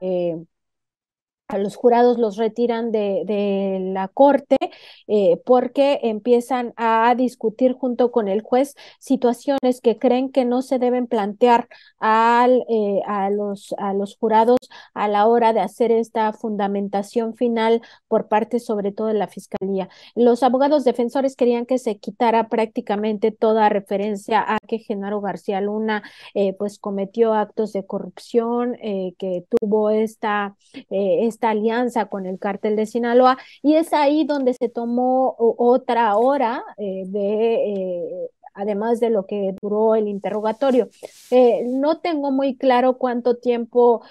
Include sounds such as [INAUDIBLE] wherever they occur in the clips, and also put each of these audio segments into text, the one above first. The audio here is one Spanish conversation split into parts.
Eh, los jurados los retiran de, de la corte eh, porque empiezan a discutir junto con el juez situaciones que creen que no se deben plantear al, eh, a, los, a los jurados a la hora de hacer esta fundamentación final por parte sobre todo de la fiscalía. Los abogados defensores querían que se quitara prácticamente toda referencia a que Genaro García Luna eh, pues cometió actos de corrupción, que tuvo esta, esta alianza con el cártel de Sinaloa y es ahí donde se tomó otra hora eh, de... Eh, además de lo que duró el interrogatorio. Eh, no tengo muy claro cuánto tiempo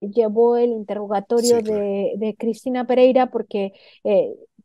llevó el interrogatorio de, Cristina Pereira porque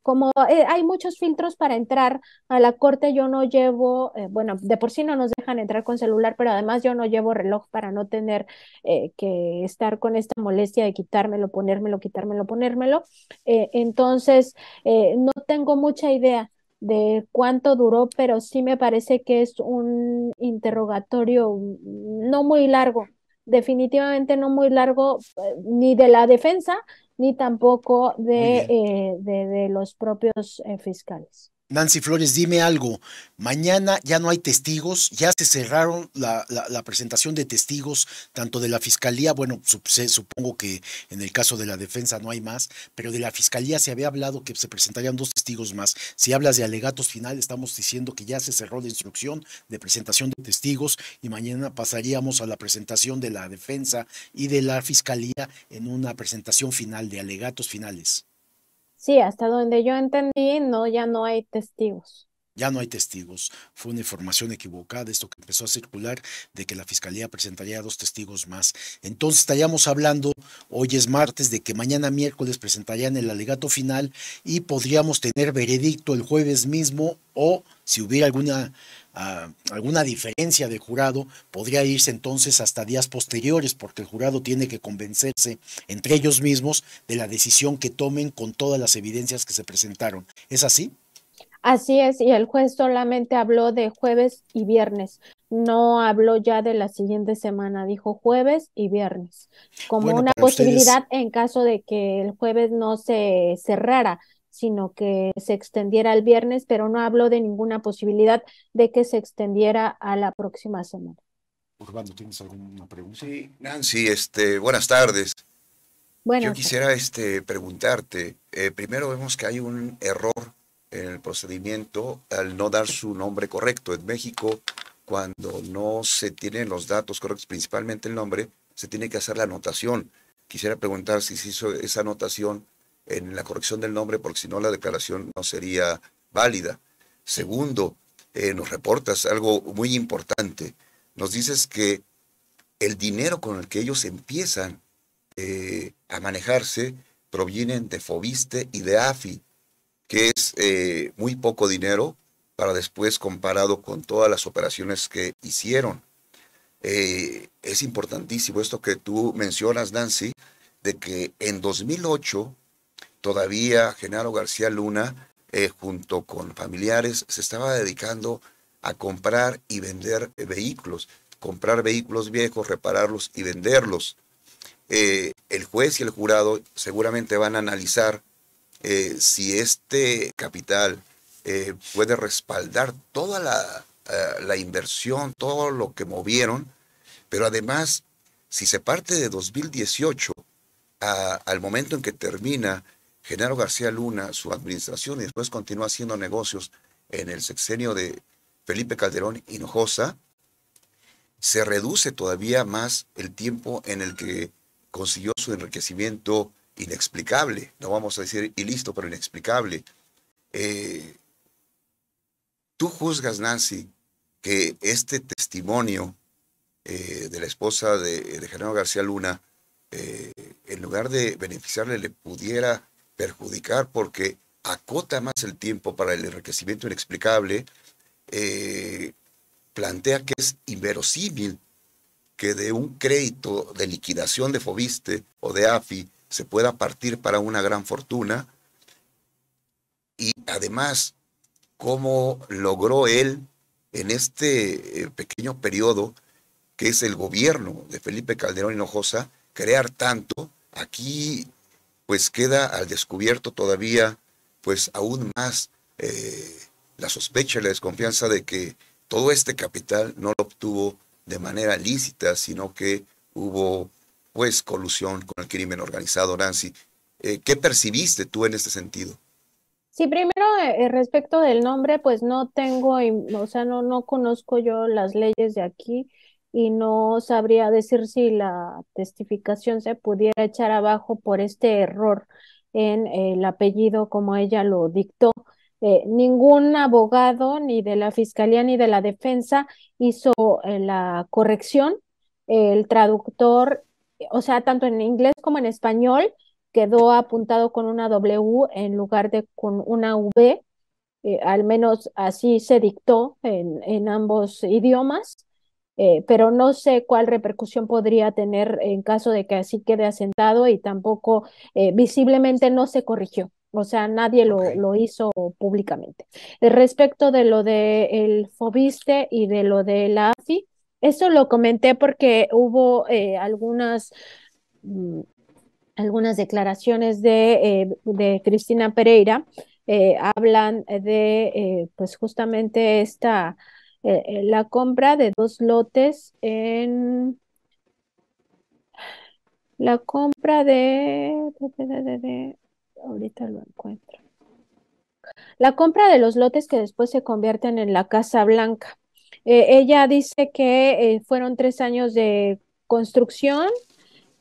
como eh, hay muchos filtros para entrar a la corte, yo no llevo, eh, bueno, de por sí no nos dejan entrar con celular, pero además yo no llevo reloj para no tener eh, que estar con esta molestia de quitármelo, ponérmelo, quitármelo, ponérmelo. entonces, no tengo mucha idea de cuánto duró, pero sí me parece que es un interrogatorio no muy largo, definitivamente no muy largo, ni de la defensa, ni tampoco eh, de, de, los propios eh, fiscales. Nancy Flores, dime algo. Mañana ya no hay testigos, ya se cerraron la, presentación de testigos, tanto de la fiscalía, bueno, supongo que en el caso de la defensa no hay más, pero de la fiscalía se había hablado que se presentarían dos testigos más. Si hablas de alegatos finales, estamos diciendo que ya se cerró la instrucción de presentación de testigos y mañana pasaríamos a la presentación de la defensa y de la fiscalía en una presentación final de alegatos finales. Sí, hasta donde yo entendí, no, ya no hay testigos. Ya no hay testigos. Fue una información equivocada esto que empezó a circular de que la fiscalía presentaría dos testigos más. Entonces estaríamos hablando, hoy es martes, de que mañana miércoles presentarían el alegato final y podríamos tener veredicto el jueves mismo o si hubiera alguna, ah, alguna diferencia de jurado, podría irse entonces hasta días posteriores, porque el jurado tiene que convencerse entre ellos mismos de la decisión que tomen con todas las evidencias que se presentaron. ¿Es así? Así es, y el juez solamente habló de jueves y viernes, no habló ya de la siguiente semana, dijo jueves y viernes, como una posibilidad en caso de que el jueves no se cerrara, sino que se extendiera al viernes, pero no habló de ninguna posibilidad de que se extendiera a la próxima semana. Urbano, ¿tienes alguna pregunta? Sí, Nancy, este, buenas tardes. bueno Yo quisiera este, preguntarte, eh, primero vemos que hay un error en el procedimiento al no dar su nombre correcto. En México, cuando no se tienen los datos correctos, principalmente el nombre, se tiene que hacer la anotación. Quisiera preguntar si se hizo esa anotación en la corrección del nombre, porque si no la declaración no sería válida. Segundo, eh, nos reportas algo muy importante. Nos dices que el dinero con el que ellos empiezan eh, a manejarse provienen de Fobiste y de AFI, que es eh, muy poco dinero para después comparado con todas las operaciones que hicieron. es importantísimo esto que tú mencionas, Nancy, de que en 2008 todavía Genaro García Luna, eh, junto con familiares, se estaba dedicando a comprar y vender eh, vehículos, comprar vehículos viejos, repararlos y venderlos. Eh, el juez y el jurado seguramente van a analizar si este capital puede respaldar toda la, inversión, todo lo que movieron, pero además, si se parte de 2018 al momento en que termina Genaro García Luna, su administración, y después continúa haciendo negocios en el sexenio de Felipe Calderón Hinojosa, se reduce todavía más el tiempo en el que consiguió su enriquecimiento inexplicable, no vamos a decir y listo, pero inexplicable. Eh, ¿Tú juzgas, Nancy, que este testimonio eh, de la esposa de, de Genaro García Luna, eh, en lugar de beneficiarle, le pudiera perjudicar porque acota más el tiempo para el enriquecimiento inexplicable, eh, plantea que es inverosímil que de un crédito de liquidación de Fobiste o de AFI se pueda partir para una gran fortuna. Y además, cómo logró él en este eh, pequeño periodo que es el gobierno de Felipe Calderón Hinojosa crear tanto. Aquí pues queda al descubierto todavía, pues aún más eh, la sospecha y la desconfianza de que todo este capital no lo obtuvo de manera lícita, sino que hubo pues colusión con el crimen organizado, Nancy. Eh, ¿Qué percibiste tú en este sentido? Sí, primero eh, respecto del nombre, pues no tengo, o sea, no, no conozco yo las leyes de aquí y no sabría decir si la testificación se pudiera echar abajo por este error en el apellido como ella lo dictó. Eh, ningún abogado ni de la Fiscalía ni de la Defensa hizo eh, la corrección. El traductor, o sea, tanto en inglés como en español, quedó apuntado con una W en lugar de con una V. Eh, al menos así se dictó en, en ambos idiomas. Eh, pero no sé cuál repercusión podría tener en caso de que así quede asentado y tampoco eh, visiblemente no se corrigió. O sea, nadie lo, hizo públicamente. Eh, respecto de lo del el FOBISTE y de lo de la AFI, eso lo comenté porque hubo algunas mm, algunas declaraciones de, Cristina Pereira hablan de pues justamente esta eh, eh, la compra de dos lotes en la compra de, ahorita lo encuentro. La compra de los lotes que después se convierten en la Casa Blanca. Eh, ella dice que fueron tres años de construcción,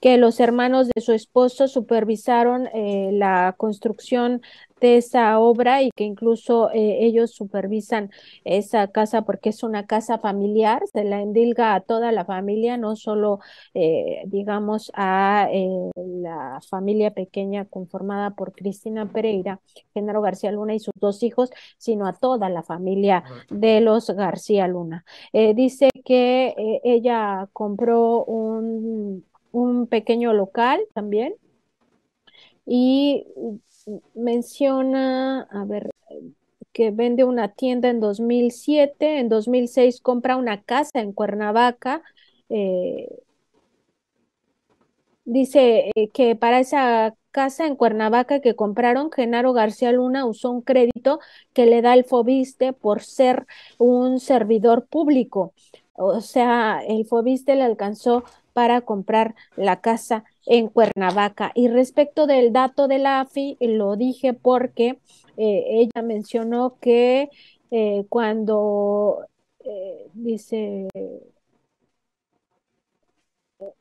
que los hermanos de su esposo supervisaron la construcción de esa obra y que incluso eh, ellos supervisan esa casa porque es una casa familiar, se la endilga a toda la familia, no solo eh, digamos a eh, la familia pequeña conformada por Cristina Pereira, Genaro García Luna y sus dos hijos, sino a toda la familia de los García Luna. dice que ella compró un, un pequeño local también y menciona, a ver, que vende una tienda en 2007, en 2006 compra una casa en Cuernavaca. Eh, dice eh, que para esa casa en Cuernavaca que compraron, Genaro García Luna usó un crédito que le da el Fobiste por ser un servidor público. O sea, el Fobiste le alcanzó para comprar la casa en Cuernavaca. Y respecto del dato de la AFI, lo dije porque eh, ella mencionó que eh, cuando eh, dice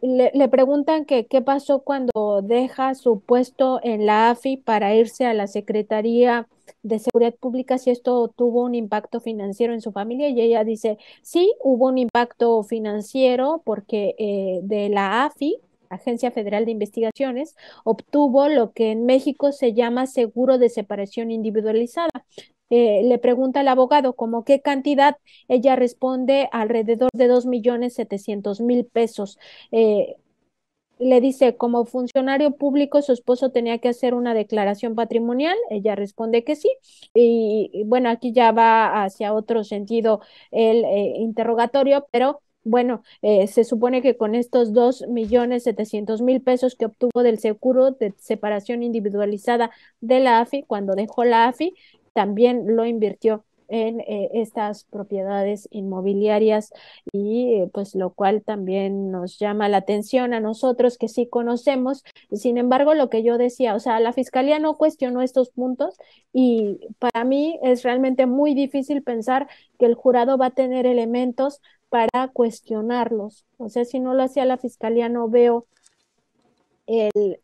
le, preguntan que qué pasó cuando deja su puesto en la AFI para irse a la Secretaría de Seguridad Pública, si esto tuvo un impacto financiero en su familia, y ella dice, sí, hubo un impacto financiero porque eh, de la AFI, Agencia Federal de Investigaciones, obtuvo lo que en México se llama seguro de separación individualizada. Eh, le pregunta al abogado como qué cantidad, ella responde alrededor de dos millones setecientos mil pesos. Eh, le dice, como funcionario público, su esposo tenía que hacer una declaración patrimonial. Ella responde que sí. Y, bueno, aquí ya va hacia otro sentido el eh, interrogatorio, pero bueno, se supone que con estos dos millones setecientos mil pesos que obtuvo del seguro de separación individualizada de la AFI cuando dejó la AFI, también lo invirtió en eh, estas propiedades inmobiliarias y eh, pues lo cual también nos llama la atención a nosotros que sí conocemos. Sin embargo, lo que yo decía, o sea, la fiscalía no cuestionó estos puntos y para mí es realmente muy difícil pensar que el jurado va a tener elementos para cuestionarlos. O sea, si no lo hacía la fiscalía, no veo el,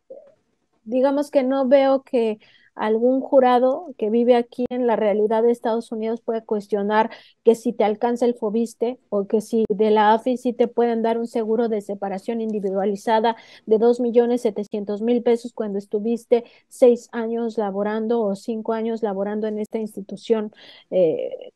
digamos que no veo que algún jurado que vive aquí en la realidad de Estados Unidos puede cuestionar que si te alcanza el FOBISTE o que si de la AFI sí te pueden dar un seguro de separación individualizada de 2.700.000 pesos cuando estuviste seis años laborando o cinco años laborando en esta institución. Eh,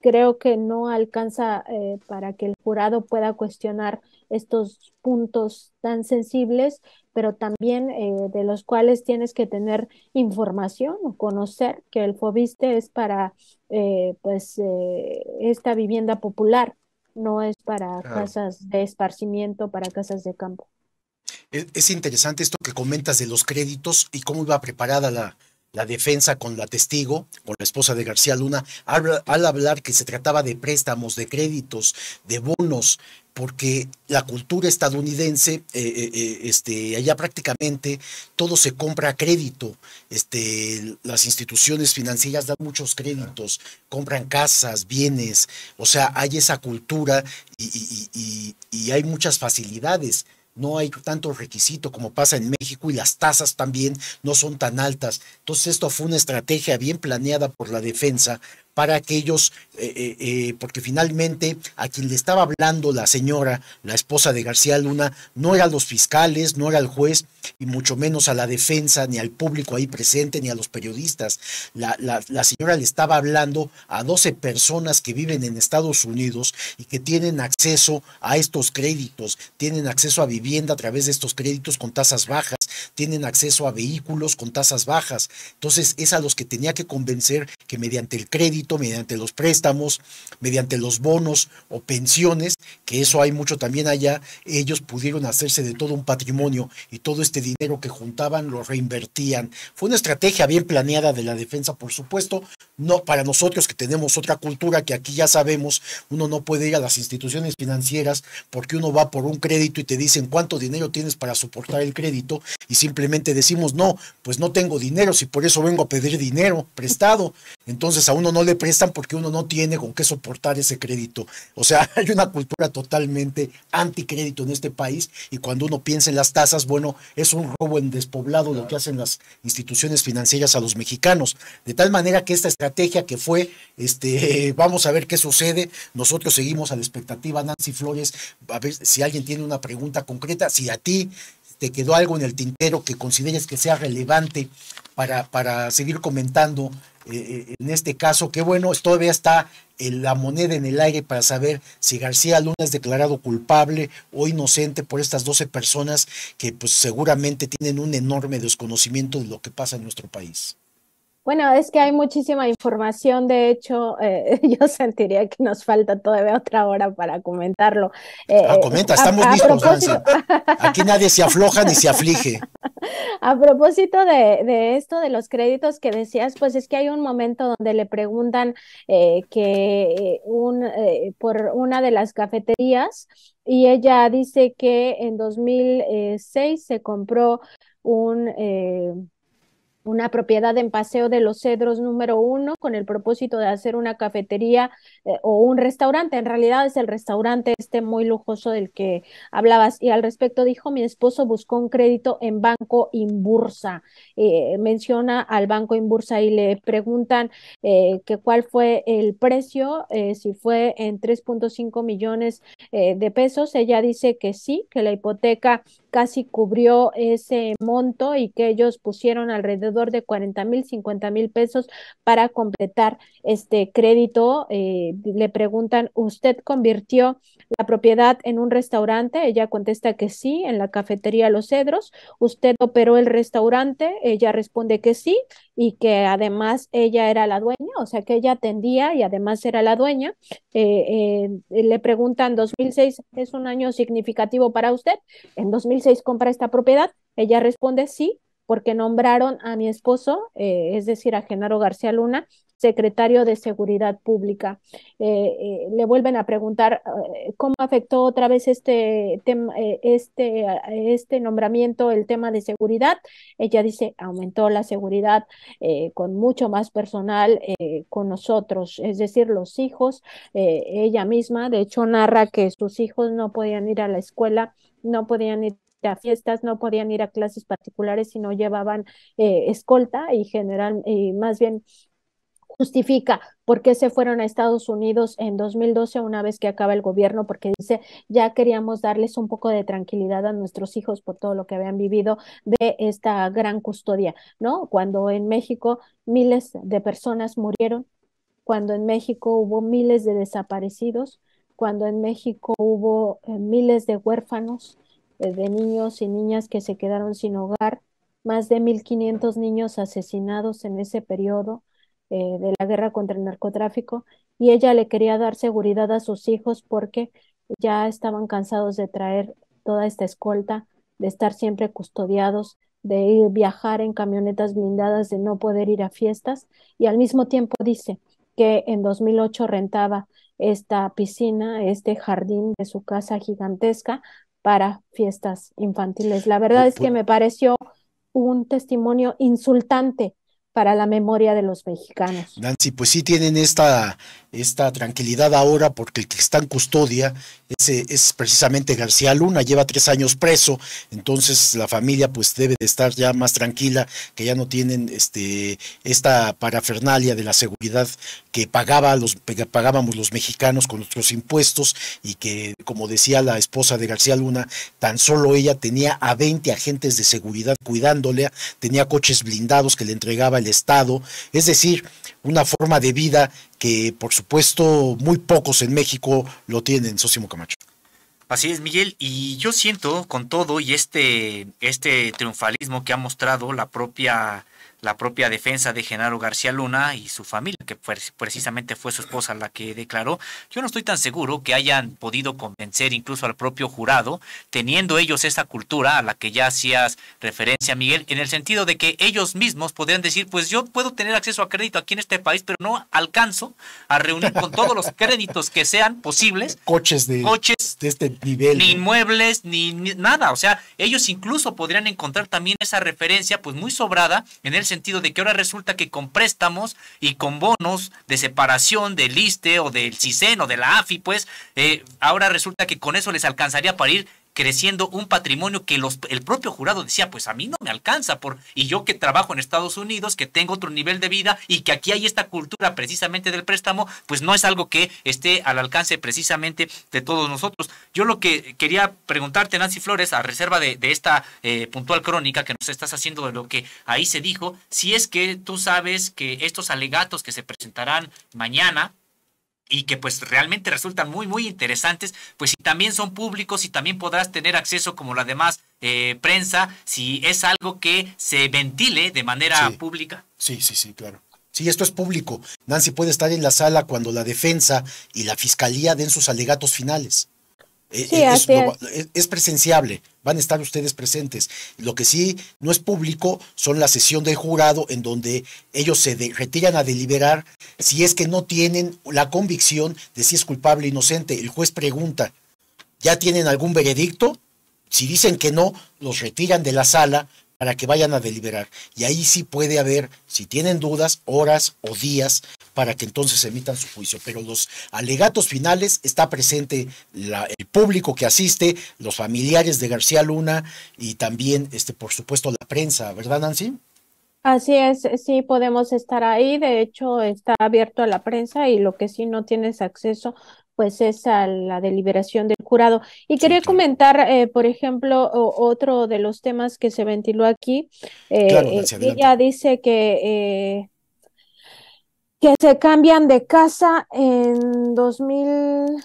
creo que no alcanza eh, para que el jurado pueda cuestionar estos puntos tan sensibles, pero también eh, de los cuales tienes que tener información o conocer que el FOBISTE es para eh, pues, eh, esta vivienda popular, no es para casas de esparcimiento, para casas de campo. Es, es interesante esto que comentas de los créditos y cómo iba preparada la, la defensa con la testigo, con la esposa de García Luna, al, hablar que se trataba de préstamos, de créditos, de bonos, porque la cultura estadounidense, eh, eh, eh, este, allá prácticamente todo se compra a crédito, este, las instituciones financieras dan muchos créditos, compran casas, bienes, o sea, hay esa cultura y, y hay muchas facilidades no hay tanto requisito como pasa en México y las tasas también no son tan altas. Entonces esto fue una estrategia bien planeada por la defensa para aquellos, eh, eh, eh, porque finalmente a quien le estaba hablando la señora, la esposa de García Luna, no era a los fiscales, no era el juez, y mucho menos a la defensa, ni al público ahí presente, ni a los periodistas. La, la señora le estaba hablando a 12 personas que viven en Estados Unidos y que tienen acceso a estos créditos, tienen acceso a vivienda a través de estos créditos con tasas bajas, tienen acceso a vehículos con tasas bajas. Entonces es a los que tenía que convencer que mediante el crédito, mediante los préstamos, mediante los bonos o pensiones, que eso hay mucho también allá, ellos pudieron hacerse de todo un patrimonio y todo este dinero que juntaban lo reinvertían. Fue una estrategia bien planeada de la defensa, por supuesto, no para nosotros que tenemos otra cultura que aquí ya sabemos, uno no puede ir a las instituciones financieras porque uno va por un crédito y te dicen cuánto dinero tienes para soportar el crédito y simplemente decimos, no, pues no tengo dinero, si por eso vengo a pedir dinero prestado. Entonces a uno no le prestan porque uno no tiene con qué soportar ese crédito. O sea, [LAUGHS] hay una cultura totalmente anticrédito en este país y cuando uno piensa en las tasas, bueno, es un robo en despoblado lo que hacen las instituciones financieras a los mexicanos. De tal manera que esta estrategia que fue, este, [LAUGHS] vamos a ver qué sucede, nosotros seguimos a la expectativa, Nancy Flores, a ver si alguien tiene una pregunta concreta, si a ti te quedó algo en el tintero que consideres que sea relevante para, para seguir comentando eh, eh, en este caso, que bueno, todavía está la moneda en el aire para saber si García Luna es declarado culpable o inocente por estas 12 personas que pues seguramente tienen un enorme desconocimiento de lo que pasa en nuestro país. Bueno, es que hay muchísima información, de hecho, eh, [LAUGHS] yo sentiría que nos falta todavía otra hora para comentarlo. Eh, ah, eh, comenta, estamos listos, Aquí nadie se afloja ni se aflige. [LAUGHS] A propósito de, esto, de los créditos que decías, pues es que hay un momento donde le preguntan que un, por una de las cafeterías y ella dice que en 2006 se compró un una propiedad en Paseo de los Cedros número uno con el propósito de hacer una cafetería eh, o un restaurante. En realidad es el restaurante este muy lujoso del que hablabas. Y al respecto dijo, mi esposo buscó un crédito en Banco Inbursa. Bursa. Eh, menciona al Banco Inbursa y le preguntan eh, que cuál fue el precio, si fue en 3.5 millones de pesos. Ella dice que sí, que la hipoteca casi cubrió ese monto y que ellos pusieron alrededor de 40 mil, 50 mil pesos para completar este crédito. Eh, le preguntan, ¿usted convirtió la propiedad en un restaurante? Ella contesta que sí, en la cafetería Los Cedros. ¿Usted operó el restaurante? Ella responde que sí y que además ella era la dueña, o sea que ella atendía y además era la dueña. Eh, eh, le preguntan, ¿2006 es un año significativo para usted? En 2006 seis compra esta propiedad? Ella responde sí, porque nombraron a mi esposo, eh, es decir, a Genaro García Luna, secretario de Seguridad Pública. Eh, eh, le vuelven a preguntar cómo afectó otra vez este, tema, este, este nombramiento el tema de seguridad. Ella dice, aumentó la seguridad con mucho más personal con nosotros, es decir, los hijos. ella misma, de hecho, narra que sus hijos no podían ir a la escuela no podían ir a fiestas, no podían ir a clases particulares si no llevaban eh, escolta y general, y más bien justifica por qué se fueron a Estados Unidos en 2012 una vez que acaba el gobierno, porque dice, ya queríamos darles un poco de tranquilidad a nuestros hijos por todo lo que habían vivido de esta gran custodia, ¿no? Cuando en México miles de personas murieron, cuando en México hubo miles de desaparecidos, cuando en México hubo eh, miles de huérfanos, eh, de niños y niñas que se quedaron sin hogar, más de 1.500 niños asesinados en ese periodo eh, de la guerra contra el narcotráfico y ella le quería dar seguridad a sus hijos porque ya estaban cansados de traer toda esta escolta, de estar siempre custodiados, de ir viajar en camionetas blindadas, de no poder ir a fiestas y al mismo tiempo dice que en 2008 rentaba esta piscina, este jardín de su casa gigantesca para fiestas infantiles. La verdad es que me pareció un testimonio insultante para la memoria de los mexicanos. Nancy, pues sí tienen esta, esta tranquilidad ahora porque el que está en custodia es, es, precisamente García Luna, lleva tres años preso, entonces la familia pues debe de estar ya más tranquila, que ya no tienen este, esta parafernalia de la seguridad que, pagaba los, pagábamos los mexicanos con nuestros impuestos y que, como decía la esposa de García Luna, tan solo ella tenía a 20 agentes de seguridad cuidándole, tenía coches blindados que le entregaban el Estado, es decir, una forma de vida que por supuesto muy pocos en México lo tienen, Sosimo Camacho. Así es, Miguel, y yo siento con todo y este, este triunfalismo que ha mostrado la propia la propia defensa de Genaro García Luna y su familia, que precisamente fue su esposa la que declaró, yo no estoy tan seguro que hayan podido convencer incluso al propio jurado, teniendo ellos esa cultura a la que ya hacías referencia, Miguel, en el sentido de que ellos mismos podrían decir, pues yo puedo tener acceso a crédito aquí en este país, pero no alcanzo a reunir con todos los créditos que sean posibles. Coches de, coches, de este nivel. Ni inmuebles, ni, ni nada. O sea, ellos incluso podrían encontrar también esa referencia, pues muy sobrada, en el sentido de que ahora resulta que con préstamos y con bonos de separación del ISTE o del CISEN o de la AFI, pues eh, ahora resulta que con eso les alcanzaría para ir creciendo un patrimonio que los, el propio jurado decía, pues a mí no me alcanza, por, y yo que trabajo en Estados Unidos, que tengo otro nivel de vida y que aquí hay esta cultura precisamente del préstamo, pues no es algo que esté al alcance precisamente de todos nosotros. Yo lo que quería preguntarte, Nancy Flores, a reserva de, esta eh, puntual crónica que nos estás haciendo de lo que ahí se dijo, si es que tú sabes que estos alegatos que se presentarán mañana, y que pues realmente resultan muy, muy interesantes, pues si también son públicos y también podrás tener acceso como la demás eh, prensa, si es algo que se ventile de manera pública. Sí, sí, sí, claro. Sí, esto es público. Nancy puede estar en la sala cuando la defensa y la fiscalía den sus alegatos finales. Eh, eh, es, presenciable, van a estar ustedes presentes. Lo que sí no es público son la sesión del jurado en donde ellos se retiran a deliberar si es que no tienen la convicción de si es culpable o inocente. El juez pregunta, ¿ya tienen algún veredicto? Si dicen que no, los retiran de la sala para que vayan a deliberar. Y ahí sí puede haber, si tienen dudas, horas o días para que entonces emitan su juicio. Pero los alegatos finales está presente el público que asiste, los familiares de García Luna y también, este, por supuesto, la prensa, ¿verdad, Nancy? Así es, sí podemos estar ahí. De hecho, está abierto a la prensa y lo que sí no tienes acceso, pues es a la deliberación del jurado. Y quería comentar, eh, por ejemplo, otro de los temas que se ventiló aquí. Eh, eh, ella dice que que se cambian de casa en 2000,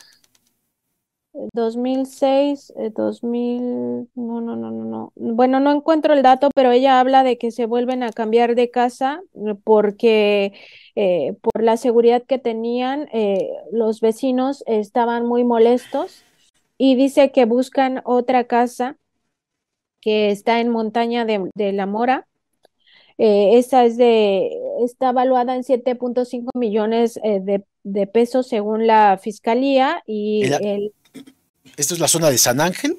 2006, 2000, no, no, no, no, no. Bueno, no encuentro el dato, pero ella habla de que se vuelven a cambiar de casa eh, porque eh, por la seguridad que tenían, eh, los vecinos estaban muy molestos y dice que buscan otra casa que está en Montaña de la Mora eh, Esta es de, está evaluada en 7.5 millones eh, de, de, pesos según la fiscalía y ¿Esta es la zona de San Ángel?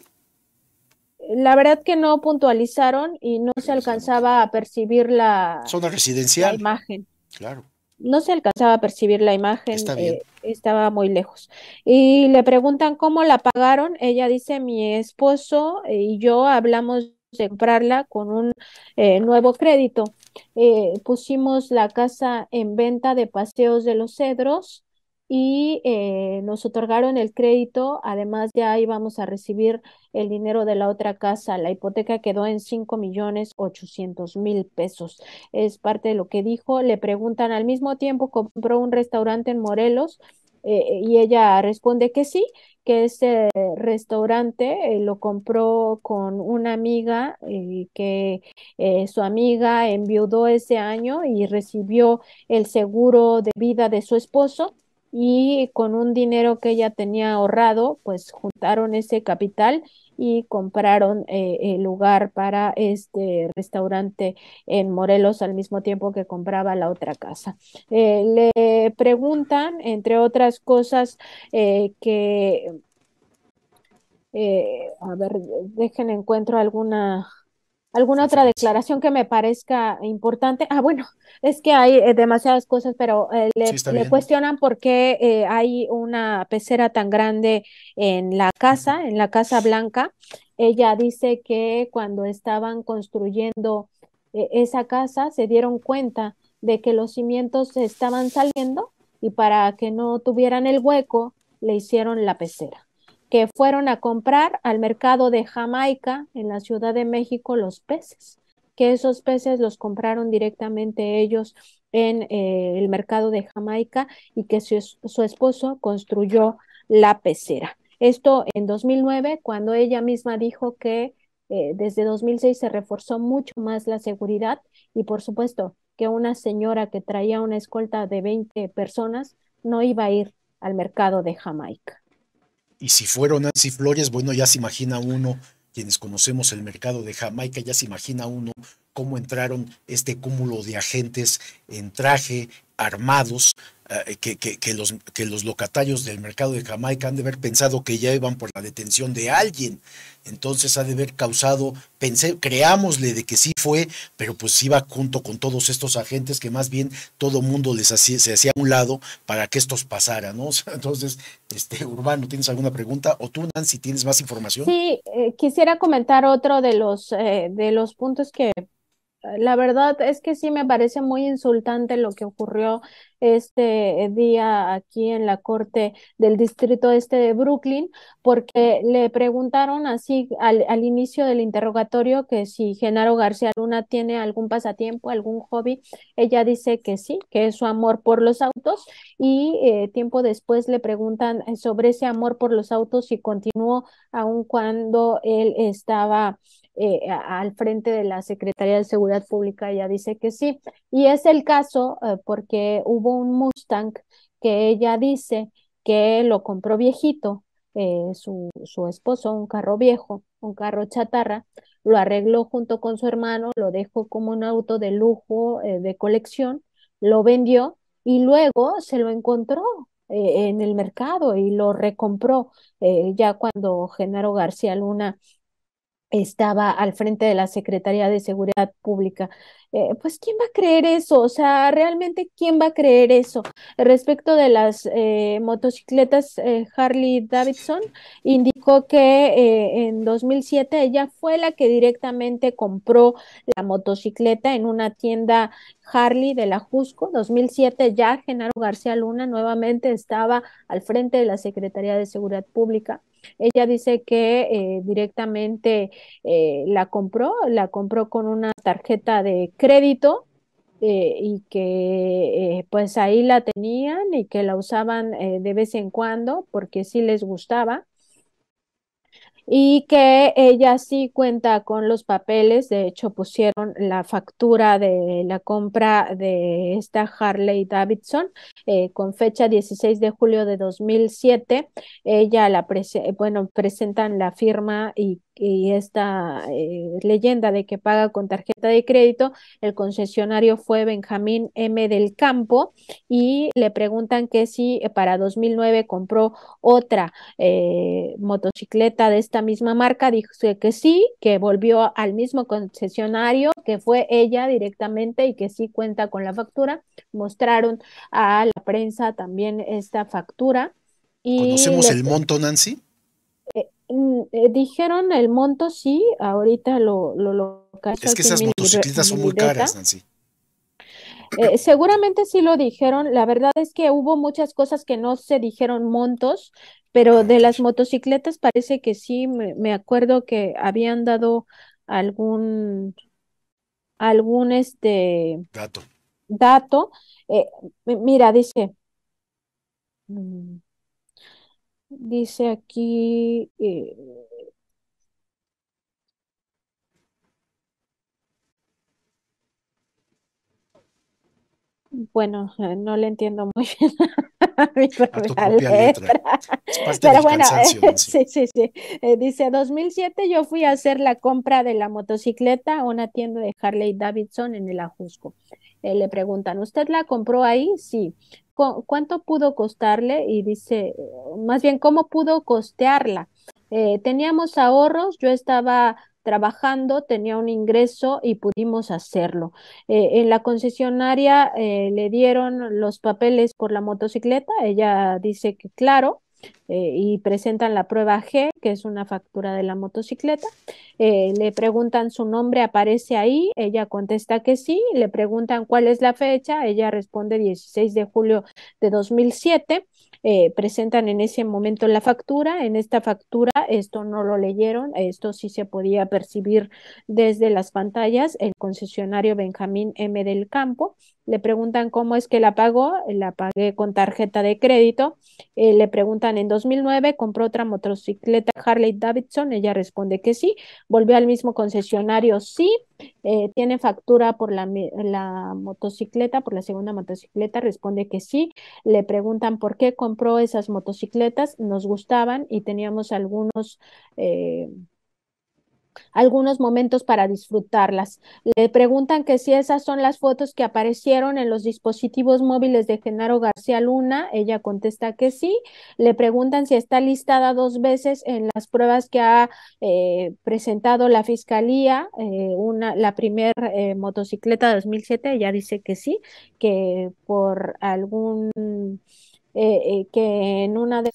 La verdad que no puntualizaron y no se alcanzaba a percibir la zona residencial. imagen. Claro no se alcanzaba a percibir la imagen, eh, estaba muy lejos. Y le preguntan cómo la pagaron, ella dice, mi esposo y yo hablamos comprarla con un eh, nuevo crédito. Eh, pusimos la casa en venta de Paseos de los Cedros y eh, nos otorgaron el crédito. Además, ya íbamos a recibir el dinero de la otra casa. La hipoteca quedó en 5 millones 800 mil pesos. Es parte de lo que dijo. Le preguntan, al mismo tiempo compró un restaurante en Morelos eh, y ella responde que sí, que ese restaurante eh, lo compró con una amiga eh, que su amiga enviudó ese año y recibió el seguro de vida de su esposo y con un dinero que ella tenía ahorrado, pues juntaron ese capital y compraron eh, el lugar para este restaurante en Morelos al mismo tiempo que compraba la otra casa. Eh, le preguntan, entre otras cosas, eh, que, a ver, dejen encuentro alguna ¿Alguna otra declaración que me parezca importante? Ah, bueno, es que hay eh, demasiadas cosas, pero eh, le, cuestionan por qué eh, hay una pecera tan grande en la casa, en la Casa Blanca. Ella dice que cuando estaban construyendo esa casa se dieron cuenta de que los cimientos estaban saliendo y para que no tuvieran el hueco le hicieron la pecera que fueron a comprar al mercado de Jamaica en la Ciudad de México los peces, que esos peces los compraron directamente ellos en eh, el mercado de Jamaica y que su, esposo construyó la pecera. Esto en 2009, cuando ella misma dijo que eh, desde 2006 se reforzó mucho más la seguridad y por supuesto que una señora que traía una escolta de 20 personas no iba a ir al mercado de Jamaica. Y si fueron Nancy Flores, bueno, ya se imagina uno, quienes conocemos el mercado de Jamaica, ya se imagina uno cómo entraron este cúmulo de agentes en traje, armados eh, que, que, los, que los locatarios del mercado de Jamaica han de haber pensado que ya iban por la detención de alguien. Entonces ha de haber causado, pensé, creámosle de que sí fue, pero pues iba junto con todos estos agentes que más bien todo mundo les hacía, se hacía a un lado para que estos pasaran, ¿no? [LAUGHS] Entonces, este, Urbano, ¿tienes alguna pregunta? O tú, Nancy, ¿tienes más información? Sí, eh, quisiera comentar otro de los, eh, de los puntos que la verdad es que sí me parece muy insultante lo que ocurrió este eh, día aquí en la corte del distrito este de Brooklyn, porque le preguntaron así al, al inicio del interrogatorio que si Genaro García Luna tiene algún pasatiempo, algún hobby. Ella dice que sí, que es su amor por los autos y eh, tiempo después le preguntan eh, sobre ese amor por los autos y continuó aun cuando él estaba eh, al frente de la Secretaría de Seguridad Pública, ella dice que sí. Y es el caso eh, porque hubo un Mustang que ella dice que lo compró viejito, eh, su, su esposo, un carro viejo, un carro chatarra, lo arregló junto con su hermano, lo dejó como un auto de lujo, de colección, lo vendió y luego se lo encontró en el mercado y lo recompró ya cuando Genaro García Luna estaba al frente de la Secretaría de Seguridad Pública. Eh, pues, ¿quién va a creer eso? O sea, realmente, ¿quién va a creer eso? Respecto de las eh, motocicletas eh, Harley Davidson, indicó que en 2007 ella fue la que directamente compró la motocicleta en una tienda Harley de la Jusco. 2007 ya Genaro García Luna nuevamente estaba al frente de la Secretaría de Seguridad Pública ella dice que eh, directamente eh, la compró, la compró con una tarjeta de crédito eh, y que pues ahí la tenían y que la usaban de vez en cuando porque sí les gustaba y que ella sí cuenta con los papeles, de hecho pusieron la factura de la compra de esta Harley Davidson eh, con fecha 16 de julio de 2007. Ella la bueno, presentan la firma y, esta eh, leyenda de que paga con tarjeta de crédito. El concesionario fue Benjamín M. del Campo y le preguntan que si para 2009 compró otra eh, motocicleta de esta misma marca. dice que sí, que volvió al mismo concesionario, que fue ella directamente y que sí cuenta con la factura. Mostraron a la prensa también esta factura. Y ¿Conocemos el monto, Nancy? Eh, mm, eh, dijeron el monto, sí, ahorita lo, lo, lo Es que esas motocicletas son muy caras, Nancy. Eh, seguramente sí lo dijeron. La verdad es que hubo muchas cosas que no se dijeron montos, pero ah, de las motocicletas parece que sí. Me, me acuerdo que habían dado algún algún este dato. dato eh, mira, dice, mm, dice aquí, eh, Bueno, no le entiendo muy [LAUGHS] bien a mi propia, a Pero bueno, [LAUGHS] sí, sí, sí. Eh, dice, 2007 yo fui a hacer la compra de la motocicleta a una tienda de Harley Davidson en el Ajusco. Eh, le preguntan, ¿usted la compró ahí? Sí. ¿Cuánto pudo costarle? Y dice, más bien, ¿cómo pudo costearla? Eh, teníamos ahorros, yo estaba trabajando, tenía un ingreso y pudimos hacerlo. Eh, en la concesionaria eh, le dieron los papeles por la motocicleta, ella dice que claro, eh, y presentan la prueba G, que es una factura de la motocicleta. le preguntan su nombre, aparece ahí, ella contesta que sí, le preguntan cuál es la fecha, ella responde 16 de julio de 2007. Eh, presentan en ese momento la factura. En esta factura esto no lo leyeron, esto sí se podía percibir desde las pantallas. El concesionario Benjamín M. del Campo le preguntan cómo es que la pagó, la pagué con tarjeta de crédito, eh, le preguntan en 2009 compró otra motocicleta Harley Davidson, ella responde que sí, volvió al mismo concesionario, sí, eh, tiene factura por la, motocicleta, por la segunda motocicleta, responde que sí, le preguntan por qué compró esas motocicletas, nos gustaban y teníamos algunos... Eh, algunos momentos para disfrutarlas. Le preguntan que si esas son las fotos que aparecieron en los dispositivos móviles de Genaro García Luna, ella contesta que sí. Le preguntan si está listada dos veces en las pruebas que ha eh, presentado la fiscalía, eh, una, la primera eh, motocicleta de 2007, ella dice que sí, que por algún, que en una de...